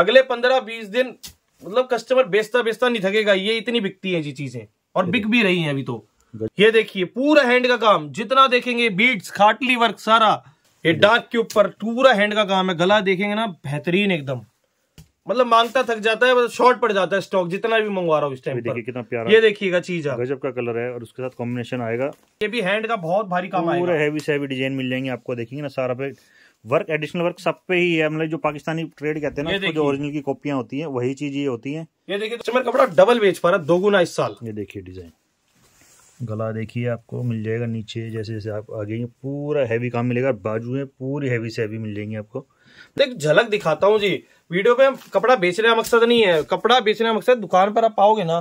अगले पंद्रह बीस दिन मतलब कस्टमर बेचता बेचता नहीं थकेगा ये इतनी बिकती है जी चीजें और बिक भी रही है अभी तो ये देखिए पूरा हैंड का काम जितना देखेंगे बीट्स खाटली वर्क सारा ये डार्क के ऊपर पूरा हैंड का काम है गला देखेंगे ना बेहतरीन एकदम मतलब मांगता थक जाता है शॉर्ट पड़ जाता है स्टॉक जितना भी मंगवा रहा हूँ इस टाइम देखिए कितना प्यारा ये देखिएगा चीज गजब का कलर है और उसके साथ कॉम्बिनेशन आएगा ये भी हैंड का बहुत भारी काम पूरा हैवी से हैवी डिजाइन मिल जाएंगे आपको देखेंगे ना सारा पे वर्क एडिशनल वर्क सब पे ही है मतलब जो पाकिस्तानी ट्रेड कहते हैं ना जो ओरिजिनल की कॉपियां होती हैं वही चीज ये होती है ये देखिए तो कपड़ा डबल बेच पा रहा दो गुना इस साल ये देखिए डिजाइन गला देखिए आपको मिल जाएगा नीचे जैसे जैसे आप आगे पूरा हैवी काम मिलेगा है पूरी हैवी से हैवी मिल जाएंगे आपको देख झलक दिखाता हूँ जी वीडियो हम कपड़ा बेचने का मकसद नहीं है कपड़ा बेचने का मकसद दुकान पर आप पाओगे ना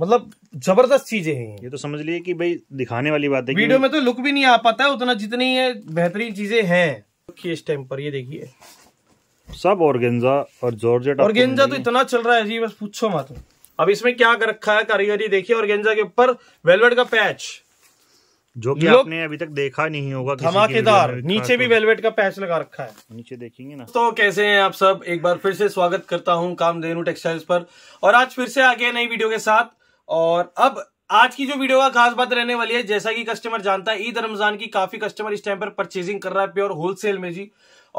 मतलब जबरदस्त चीजें हैं ये तो समझ लिए कि भाई दिखाने वाली बात है वीडियो में तो लुक भी नहीं आ पाता है उतना जितनी ये बेहतरीन चीजें हैं इस टाइम पर ये देखिए सब और जॉर्जेट तो इतना चल रहा है जी बस पूछो मत अब इसमें क्या कर रखा है कारीगरी देखिए के ऊपर वेलवेट का पैच जो कि आपने अभी तक देखा नहीं होगा धमाकेदार नीचे भी तो। वेलवेट का पैच लगा रखा है नीचे देखेंगे ना तो कैसे हैं आप सब एक बार फिर से स्वागत करता हूं काम धेनु टेक्सटाइल्स पर और आज फिर से आगे नई वीडियो के साथ और अब आज की जो वीडियो का खास बात रहने वाली है जैसा कि कस्टमर जानता है ईद रमजान की काफी कस्टमर इस टाइम पर परचेजिंग कर रहा है प्योर होलसेल में जी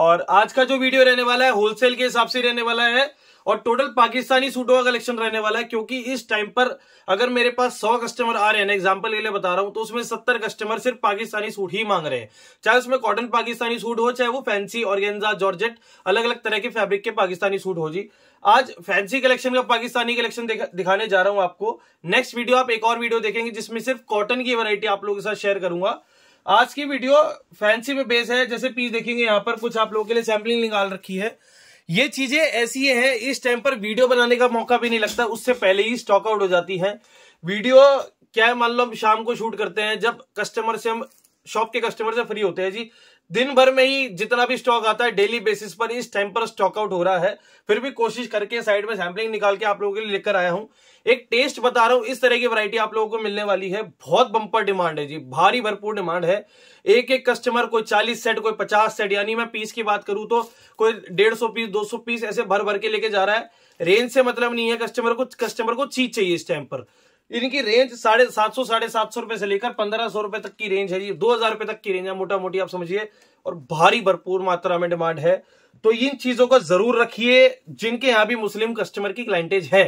और आज का जो वीडियो रहने वाला है होलसेल के हिसाब से रहने वाला है और टोटल पाकिस्तानी सूटों का कलेक्शन रहने वाला है क्योंकि इस टाइम पर अगर मेरे पास सौ कस्टमर आ रहे हैं एग्जाम्पल के लिए बता रहा हूं तो उसमें सत्तर कस्टमर सिर्फ पाकिस्तानी सूट ही मांग रहे हैं चाहे उसमें कॉटन पाकिस्तानी सूट हो चाहे वो फैंसी ऑर्गेन्जा जॉर्जेट अलग अलग तरह के फैब्रिक के पाकिस्तानी सूट हो जी आज फैंसी कलेक्शन का पाकिस्तानी कलेक्शन दिखाने जा रहा हूं आपको नेक्स्ट वीडियो आप एक और वीडियो देखेंगे जिसमें सिर्फ कॉटन की वैरायटी आप लोगों के साथ शेयर करूंगा आज की वीडियो फैंसी में बेस है जैसे पीस देखेंगे यहाँ पर कुछ आप लोगों के लिए सैम्पलिंग निकाल रखी है ये चीजें ऐसी है इस टाइम पर वीडियो बनाने का मौका भी नहीं लगता उससे पहले ही स्टॉक आउट हो जाती है वीडियो क्या है मान लो हम शाम को शूट करते हैं जब कस्टमर से हम शॉप के कस्टमर से फ्री होते हैं जी दिन भर में ही जितना भी स्टॉक आता है डेली बेसिस पर इस टाइम पर स्टॉक आउट हो रहा है फिर भी कोशिश करके साइड में सैम्पलिंग निकाल के आप लोगों के लिए लेकर आया हूं एक टेस्ट बता रहा हूं इस तरह की वैरायटी आप लोगों को मिलने वाली है बहुत बंपर डिमांड है जी भारी भरपूर डिमांड है एक एक कस्टमर कोई चालीस सेट कोई पचास सेट यानी मैं पीस की बात करूं तो कोई डेढ़ सौ पीस दो सौ पीस ऐसे भर भर के लेके जा रहा है रेंज से मतलब नहीं है कस्टमर को कस्टमर को चीज चाहिए इस टाइम पर इनकी रेंज साढ़े सात सौ साढ़े सात सौ रुपए से लेकर पंद्रह सौ रुपए तक की रेंज है ये दो हजार रुपए तक की रेंज है मोटा मोटी आप समझिए और भारी भरपूर मात्रा में डिमांड है तो इन चीजों को जरूर रखिए जिनके यहाँ भी मुस्लिम कस्टमर की क्लाइंटेज है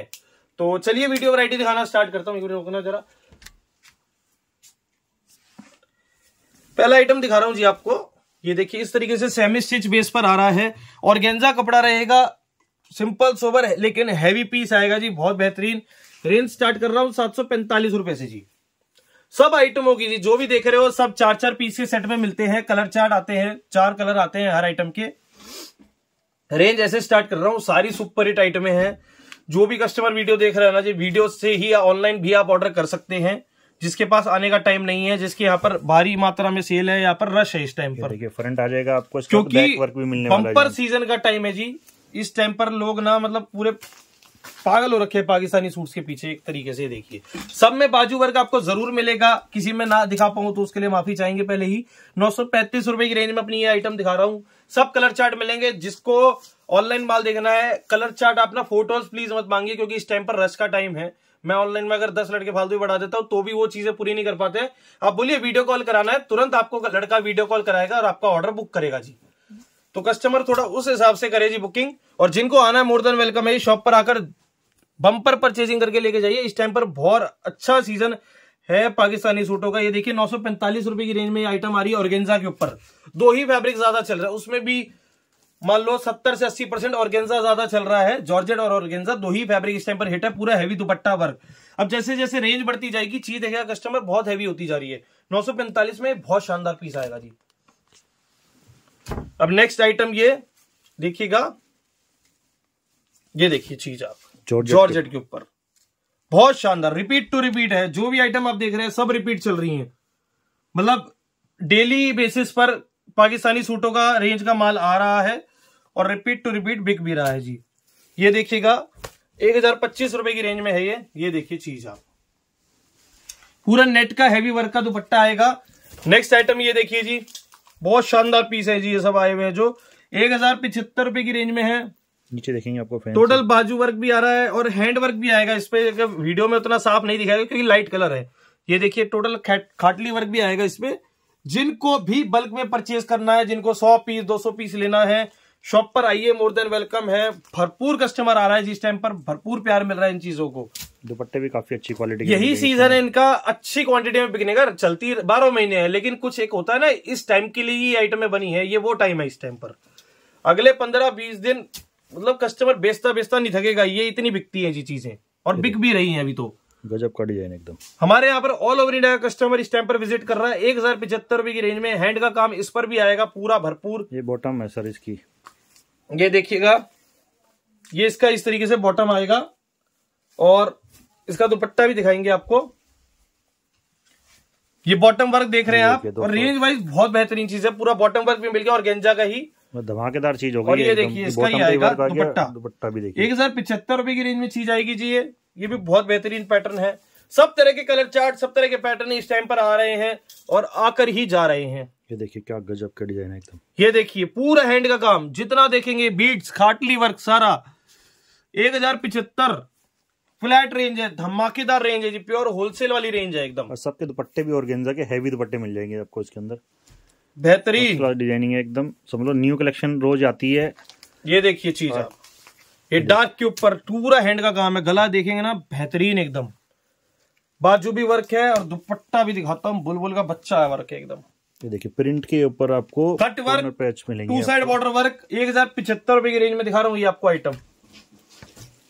तो चलिए वीडियो वरायटी दिखाना स्टार्ट करता हूँ रोकना जरा पहला आइटम दिखा रहा हूं जी आपको ये देखिए इस तरीके से सेमी स्टिच बेस पर आ रहा है और गेंजा कपड़ा रहेगा सिंपल सोबर लेकिन हैवी पीस आएगा जी बहुत बेहतरीन रेंज स्टार्ट कर रहा हूं सात सौ पैंतालीस रुपए से जी सब आइटमों की जी जो भी देख रहे हो सब चार चार पीस के सेट में मिलते हैं कलर चार्ट आते हैं चार कलर आते हैं हर आइटम के रेंज ऐसे स्टार्ट कर रहा हूं सारी सुपर हिट आइटमें हैं जो भी कस्टमर वीडियो देख रहे हैं ना जी वीडियो से ही ऑनलाइन भी आप ऑर्डर कर सकते हैं जिसके पास आने का टाइम नहीं है जिसके यहाँ पर भारी मात्रा में सेल है यहाँ पर रश है इस टाइम पर देखिए फ्रंट आ जाएगा आपको क्योंकि वर्क भी मिलने बम्पर सीजन का टाइम है जी इस टाइम पर लोग ना मतलब पूरे पागल हो रखे पाकिस्तानी सूट्स के पीछे एक तरीके से देखिए सब में बाजू वर्ग आपको जरूर मिलेगा किसी में ना दिखा पाऊं तो उसके लिए माफी चाहेंगे पहले ही नौ रुपए की रेंज में अपनी ये आइटम दिखा रहा हूं सब कलर चार्ट मिलेंगे जिसको ऑनलाइन माल देखना है कलर चार्ट आप फोटोज प्लीज मत मांगिए क्योंकि इस टाइम पर रश का टाइम है मैं ऑनलाइन में अगर दस लड़के फालतू भी बढ़ा देता हूं तो भी वो चीजें पूरी नहीं कर पाते आप बोलिए वीडियो कॉल कराना है तुरंत आपको लड़का वीडियो कॉल कराएगा और आपका ऑर्डर बुक करेगा जी तो कस्टमर थोड़ा उस हिसाब से करे जी बुकिंग और जिनको आना है मोर देन वेलकम है शॉप पर आकर बम्पर परचेजिंग करके लेके जाइए इस टाइम पर बहुत अच्छा सीजन है पाकिस्तानी सूटों का ये देखिए नौ सौ रुपए की रेंज में आइटम आ रही है ऑर्गेंजा के ऊपर दो ही फैब्रिक ज्यादा चल रहा है उसमें भी मान लो 70 से 80 परसेंट ऑर्गेंजा ज्यादा चल रहा है जॉर्जेट और ऑर्गेंजा दो ही फैब्रिक इस टाइम पर हिट है पूरा हैवी दुपट्टा वर्क अब जैसे जैसे रेंज बढ़ती जाएगी चीज देखेगा कस्टमर बहुत हैवी होती जा रही है 945 में बहुत शानदार पीस आएगा जी अब नेक्स्ट आइटम ये देखिएगा ये देखिए चीज आप जॉर्जेट के ऊपर बहुत शानदार रिपीट टू रिपीट है जो भी आइटम आप देख रहे हैं सब रिपीट चल रही हैं मतलब डेली बेसिस पर पाकिस्तानी सूटों का रेंज का माल आ रहा है और रिपीट टू रिपीट बिक भी रहा है जी ये देखिएगा एक हजार पच्चीस रुपए की रेंज में है ये ये देखिए चीज आप पूरा नेट का हैवी वर्क का दुपट्टा आएगा नेक्स्ट आइटम ये देखिए जी बहुत शानदार पीस है जी ये सब आए हुए हैं जो एक हजार पिछहत्तर रुपए की रेंज में है नीचे देखेंगे आपको टोटल बाजू वर्क भी आ रहा है और हैंड वर्क भी आएगा इस पे वीडियो में उतना साफ नहीं दिखाएगा क्योंकि लाइट कलर है ये देखिए टोटल खाटली वर्क भी आएगा इसमें जिनको भी बल्क में परचेज करना है जिनको सौ पीस दो सौ पीस लेना है शॉप पर आइए मोर देन वेलकम है भरपूर कस्टमर आ रहा है जिस टाइम पर भरपूर प्यार मिल रहा है इन चीजों को दुपट्टे भी काफी अच्छी क्वालिटी यही सीजन है इनका अच्छी क्वांटिटी में बिकने का चलती बारह महीने है लेकिन कुछ एक होता है ना इस टाइम के लिए ही आइटमें बनी है ये वो टाइम है इस टाइम पर अगले पंद्रह बीस दिन मतलब कस्टमर बेचता बेचता नहीं थकेगा ये इतनी बिकती है जी चीजें और बिक भी रही है अभी तो गजब का डिजाइन एकदम हमारे यहाँ पर ऑल ओवर इंडिया कस्टमर इस टाइम पर विजिट कर रहा है एक हजार पिछहत्तर रुपए की रेंज में हैंड का काम इस पर भी आएगा पूरा भरपूर ये बॉटम है सर इसकी ये देखिएगा ये इसका इस तरीके से बॉटम आएगा और इसका दुपट्टा भी दिखाएंगे आपको ये बॉटम वर्क देख रहे हैं आप और रेंज वाइज बहुत बेहतरीन चीज है पूरा बॉटम वर्क भी मिल गया और गेंजा का ही धमाकेदार चीज होगा ये देखिए इसका ही आएगा दुपट्टा दुपट्टा भी देखिए एक हजार पिछहत्तर रुपए की रेंज में चीज आएगी जी ये ये भी बहुत बेहतरीन पैटर्न है सब तरह के कलर चार्ट सब तरह के पैटर्न इस टाइम पर आ रहे हैं और आकर ही जा रहे हैं ये देखिए क्या गजब का डिजाइन है एकदम ये देखिए पूरा हैंड का काम जितना देखेंगे बीट्स खाटली वर्क सारा एक हजार पिछहत्तर फ्लैट रेंज है धमाकेदार रेंज है जी प्योर होलसेल वाली रेंज है एकदम और सबके दुपट्टे भी और गेंजा के हैवी दुपट्टे मिल जाएंगे आपको इसके अंदर बेहतरीन डिजाइनिंग है एकदम समझ लो न्यू कलेक्शन रोज आती है ये देखिए चीज हाँ। आप ये डार्क के ऊपर पूरा हैंड का काम है गला देखेंगे ना बेहतरीन एकदम बाजू भी वर्क है और दुपट्टा भी दिखाता हूँ बुलबुल का बच्चा है वर्क है एकदम ये देखिए प्रिंट के ऊपर आपको कट वर्क पैच मिलेंगे टू साइड बॉर्डर वर्क एक हजार पिछहत्तर रुपए की रेंज में दिखा रहा हूँ ये आपको आइटम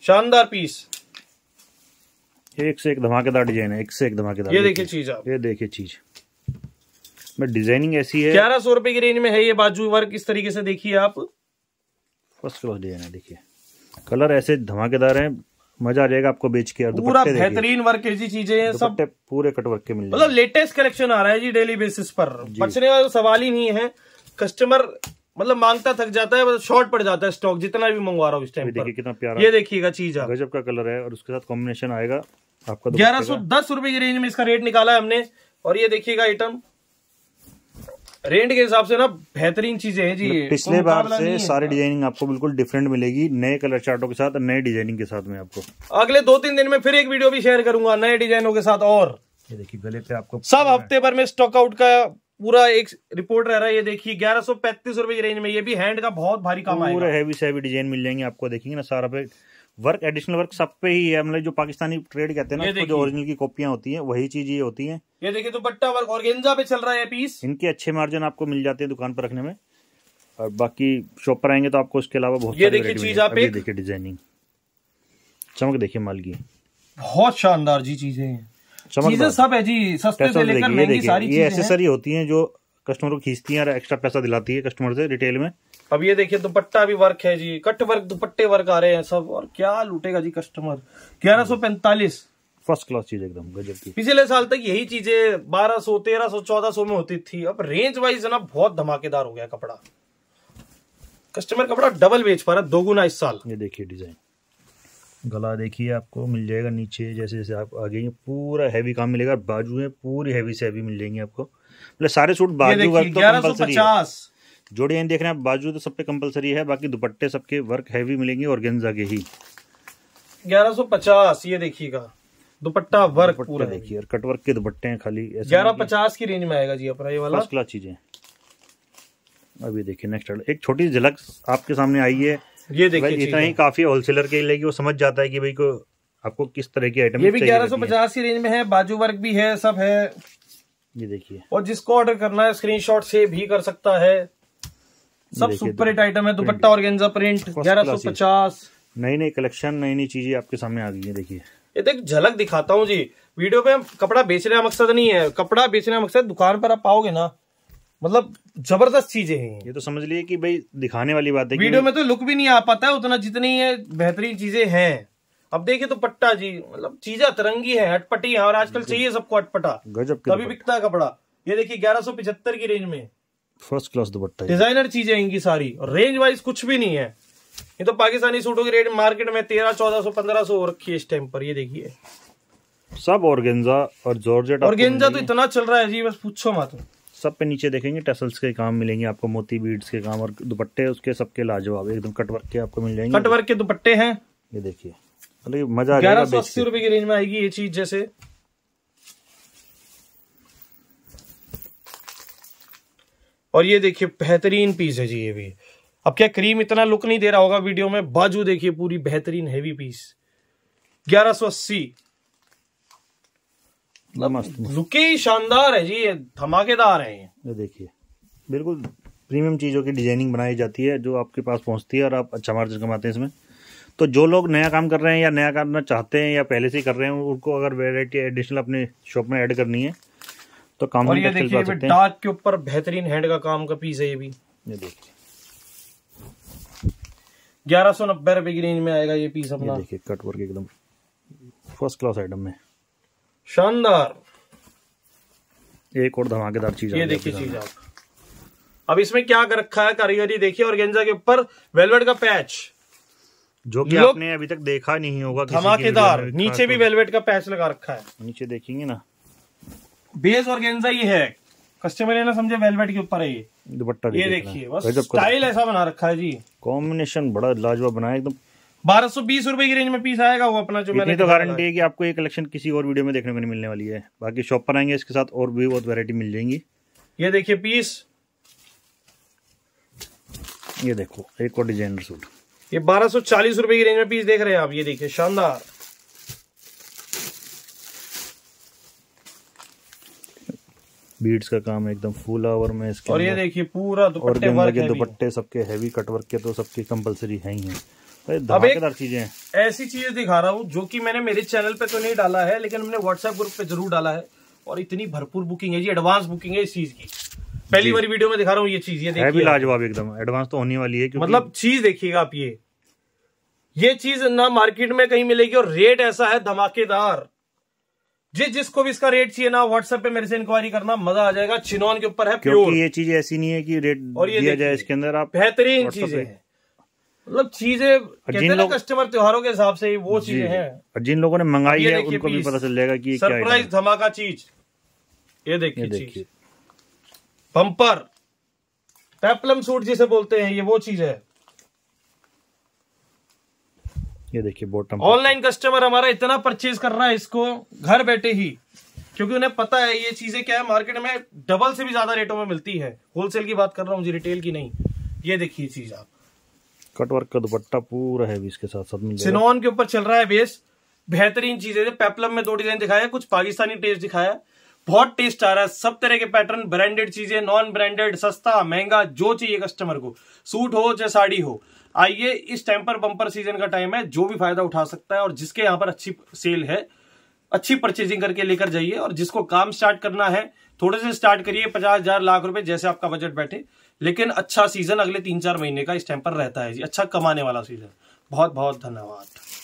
शानदार पीस एक से एक धमाकेदार डिजाइन है एक से एक धमाकेदार ये देखिए चीज आप ये देखिए चीज में डिजाइनिंग ऐसी है ग्यारह सौ रुपए की रेंज में है ये बाजू वर्क इस तरीके से देखिए आप फर्स्ट क्लास डिजाइन है देखिए कलर ऐसे धमाकेदार है मजा आ जाएगा आपको बेच के पूरा बेहतरीन वर्क की चीजें हैं सब पूरे कट वर्क के मिल मतलब लेटेस्ट कलेक्शन आ रहा है जी डेली बेसिस पर बचने वाला सवाल ही नहीं है कस्टमर मतलब मांगता थक जाता है मतलब शॉर्ट पड़ जाता है स्टॉक जितना भी मंगवा रहा हूँ इस टाइम देखिए कितना प्यारा ये देखिएगा चीज गजब का कलर है और उसके साथ कॉम्बिनेशन आएगा आपका तो ग्यारह सौ दस रुपए की रेंज में इसका रेट निकाला है हमने और ये देखिएगा आइटम रेंट के हिसाब से ना बेहतरीन चीजें हैं जी मतलब पिछले बार से सारी डिजाइनिंग आपको बिल्कुल डिफरेंट मिलेगी नए कलर चार्टों के साथ नए डिजाइनिंग के साथ में आपको अगले दो तीन दिन में फिर एक वीडियो भी शेयर करूंगा नए डिजाइनों के साथ और ये देखिए गले पे आपको सब हफ्ते भर में स्टॉकआउट का पूरा एक रिपोर्ट रह रहा है ये देखिए ग्यारह सौ रुपए की रेंज में ये भी हैंड का बहुत भारी काम पूरा हैवी से डिजाइन मिल जाएंगे आपको देखेंगे ना सारा पे वर्क एडिशनल वर्क सब पे ही है मतलब जो पाकिस्तानी ट्रेड कहते हैं ना जो ओरिजिनल की कॉपियां होती हैं वही चीज ये होती हैं ये देखिए दुपट्टा वर्क ऑर्गेंजा पे चल रहा है पीस इनके अच्छे मार्जिन आपको मिल जाते हैं दुकान पर रखने में और बाकी शॉप पर आएंगे तो आपको उसके अलावा बहुत ये देखिए चीज आप देखिए डिजाइनिंग चमक देखिए माल की बहुत शानदार जी चीजें हैं चीजें सब है जी सस्ते से लेकर महंगी सारी ये एसेसरी होती हैं जो कस्टमर को खींचती है और एक्स्ट्रा पैसा दिलाती है कस्टमर से रिटेल में अब ये देखिए दुपट्टा भी वर्क है जी कट वर्क दुपट्टे वर्क आ रहे हैं सब और क्या लूटेगा जी कस्टमर ग्यारह सौ पैंतालीस फर्स्ट क्लास चीज एकदम पिछले साल तक यही चीजें 1200 1300 1400 में होती थी अब रेंज वाइज ना बहुत धमाकेदार हो गया कपड़ा कस्टमर कपड़ा डबल बेच पा रहा है दोगुना इस साल ये देखिए डिजाइन गला देखिए आपको मिल जाएगा नीचे जैसे जैसे आप आगे पूरा हैवी काम मिलेगा बाजू है पूरी हैवी से हैवी मिल जाएंगे आपको मतलब सारे सूट बाजू तो ग्यारह सौ पचास जोड़ी एन देख रहे हैं बाजू तो सब पे कंपलसरी है बाकी दुपट्टे सबके वर्क हैवी मिलेंगे और गेंजा के ही 1150 ये देखिएगा दुपट्टा वर्क पूरा देखिए और वर्क के दुपट्टे हैं खाली ग्यारह पचास की रेंज में आएगा जी अपना ये वाला फर्स्ट क्लास चीजें अभी देखिए नेक्स्ट एक छोटी झलक आपके सामने आई है ये देखिए इतना ही काफी होलसेलर के लिए वो समझ जाता है कि भाई को आपको किस तरह की आइटम ये भी ग्यारह सौ पचास की रेंज में है बाजू वर्क भी है सब है ये देखिए और जिसको ऑर्डर करना है स्क्रीनशॉट से भी कर सकता है सब सुपर तो हिट आइटम है दुपट्टा गेंजा प्रिंट ग्यारह सौ पचास नई नई कलेक्शन नई नई चीजें आपके सामने आ गई है देखिए ये देख तो झलक दिखाता हूँ जी वीडियो में कपड़ा बेचने का मकसद नहीं है कपड़ा बेचने का मकसद दुकान पर आप पाओगे ना मतलब जबरदस्त चीजें हैं ये तो समझ लिए कि भाई दिखाने वाली बात है वीडियो में तो लुक भी नहीं आ पाता है उतना जितनी ये बेहतरीन चीजें हैं अब देखिए तो पट्टा जी मतलब चीजें अतरंगी है अटपटी है और आजकल चाहिए सबको अटपटा गजब तभी बिकता है कपड़ा ये देखिए ग्यारह की रेंज में फर्स्ट क्लास दुपट्टा डिजाइनर चीजें इनकी सारी और रेंज वाइज कुछ भी नहीं है ये तो पाकिस्तानी सूटों की रेट मार्केट में तेरह चौदह सौ पंद्रह सौ रखी है इस टाइम पर ये देखिए सब ऑर्गेंजा और जॉर्जेट ऑर्गेंजा तो इतना चल रहा है जी बस पूछो मत सब पे नीचे देखेंगे टेसल्स के काम मिलेंगे आपको मोती बीड्स के काम और दुपट्टे उसके सबके लाजवाब एकदम कटवर्क के आपको मिल जाएंगे कटवर्क के दुपट्टे हैं ये देखिए मतलब मजा ग्यारह सौ अस्सी रुपए की रेंज में आएगी ये चीज जैसे और ये देखिए बेहतरीन पीस है जी ये भी अब क्या क्रीम इतना लुक नहीं दे रहा होगा वीडियो में बाजू देखिए पूरी बेहतरीन हैवी पीस ग्यारह सो अस्सी लुके मतलब शानदार है जी ये धमाकेदार है ये देखिए बिल्कुल प्रीमियम चीज़ों की डिजाइनिंग बनाई जाती है जो आपके पास पहुंचती है और आप अच्छा मार्जिन कमाते हैं इसमें तो जो लोग नया काम कर रहे हैं या नया करना चाहते हैं या पहले से ही कर रहे हैं उनको अगर वेराइटी एडिशनल अपने शॉप में ऐड करनी है तो काम और ये देखिए डार्क के ऊपर बेहतरीन हैंड का काम का पीस है ये भी ये देखिए ग्यारह सौ नब्बे रुपए की रेंज में आएगा ये पीस अपना देखिए कट वर्क एकदम फर्स्ट क्लास आइटम में शानदार एक और धमाकेदार चीज ये देखिए चीज आप अब इसमें क्या कर रखा है कारीगरी देखिए और गेंजा के ऊपर वेलवेट का पैच जो कि आपने अभी तक देखा नहीं होगा धमाकेदार नीचे भी वेलवेट का पैच लगा रखा है नीचे देखेंगे ना बेस और गेंजा ही है कस्टमर ये ना समझे वेलवेट के ऊपर है ये दुपट्टा ये देखिए बस स्टाइल ऐसा बना रखा है जी कॉम्बिनेशन बड़ा लाजवाब बनाया एकदम बारह सौ बीस रुपए की रेंज में पीस आएगा वो अपना जो मैंने तो गारंटी है कि आपको ये कलेक्शन किसी और वीडियो में देखने को नहीं मिलने वाली है बाकी शॉप पर आएंगे इसके साथ और भी बहुत वेरायटी मिल जाएंगी ये देखिए पीस ये देखो एक और डिजाइनर सूट ये बारह सौ चालीस रुपए की रेंज में पीस देख रहे हैं आप ये देखिए शानदार बीड्स का काम एकदम फुल आवर में इसके और ये देखिए पूरा दुपट्टे और के दुपट्टे सबके हैवी कटवर्क के तो सबके कंपलसरी है ही हैं धमाकेदार चीजें ऐसी चीजें दिखा रहा हूँ जो कि मैंने मेरे चैनल पे तो नहीं डाला है लेकिन हमने व्हाट्सएप ग्रुप पे जरूर डाला है और इतनी भरपूर बुकिंग है जी एडवांस बुकिंग है इस चीज की पहली बार वीडियो में दिखा रहा हूँ ये चीज ये है लाजवाब एकदम एडवांस तो होने वाली है मतलब चीज देखिएगा आप ये ये चीज ना मार्केट में कहीं मिलेगी और रेट ऐसा है धमाकेदार जी जिसको भी इसका रेट चाहिए ना व्हाट्सएप पे मेरे से इंक्वायरी करना मजा आ जाएगा चिनौन के ऊपर है क्योंकि ये चीज ऐसी नहीं है कि रेट और ये दिया जाए इसके अंदर आप बेहतरीन चीजें मतलब चीजें कहते हैं कस्टमर त्योहारों के हिसाब से वो चीजें हैं और जिन लोगों ने मंगाई है उनको भी पता चल जाएगा कि सरप्राइज धमाका चीज ये देखिए पंपर पेप्लम सूट जिसे बोलते हैं ये वो चीज है ये देखिए बॉटम ऑनलाइन कस्टमर हमारा इतना परचेज कर रहा है इसको घर बैठे ही क्योंकि उन्हें पता है ये चीजें क्या है मार्केट में डबल से भी ज्यादा रेटों में मिलती है होलसेल की बात कर रहा हूँ जी रिटेल की नहीं ये देखिए चीज आप कटवर्क का दुपट्टा पूरा है इसके साथ सब सिनोन के ऊपर चल रहा है बेस बेहतरीन चीजें पेपलम में दो डिजाइन दिखाया कुछ पाकिस्तानी टेस्ट दिखाया बहुत टेस्ट आ रहा है सब तरह के पैटर्न ब्रांडेड चीजें नॉन ब्रांडेड सस्ता महंगा जो चाहिए कस्टमर को सूट हो चाहे साड़ी हो आइए इस टाइम पर बम्पर सीजन का टाइम है जो भी फायदा उठा सकता है और जिसके यहाँ पर अच्छी सेल है अच्छी परचेजिंग करके लेकर जाइए और जिसको काम स्टार्ट करना है थोड़े से स्टार्ट करिए पचास हजार लाख रुपए जैसे आपका बजट बैठे लेकिन अच्छा सीजन अगले तीन चार महीने का इस टाइम पर रहता है जी अच्छा कमाने वाला सीजन बहुत बहुत धन्यवाद